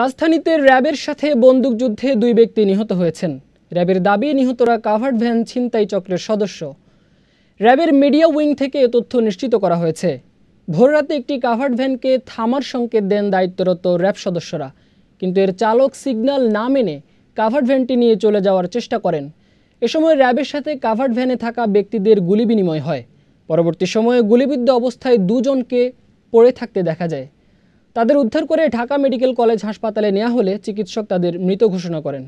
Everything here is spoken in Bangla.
রাজধানীতে র্যাবের সাথে বন্দুকযুদ্ধে দুই ব্যক্তি নিহত হয়েছেন র্যাবের দাবি নিহতরা কাভার্ড ভ্যান ছিনতাই চক্রের সদস্য র্যাবের মিডিয়া উইং থেকে এ তথ্য নিশ্চিত করা হয়েছে ভোররাতে একটি কাভার্ড ভ্যানকে থামার সংকেত দেন দায়িত্বরত র্যাব সদস্যরা কিন্তু এর চালক সিগন্যাল না মেনে কাভার্ড ভ্যানটি নিয়ে চলে যাওয়ার চেষ্টা করেন এ সময় র্যাবের সাথে কাভার্ড ভ্যানে থাকা ব্যক্তিদের গুলি বিনিময় হয় পরবর্তী সময়ে গুলিবিদ্ধ অবস্থায় দুজনকে পড়ে থাকতে দেখা যায় তাদের উদ্ধার করে ঢাকা মেডিকেল কলেজ হাসপাতালে নেওয়া হলে চিকিৎসক তাদের মৃত ঘোষণা করেন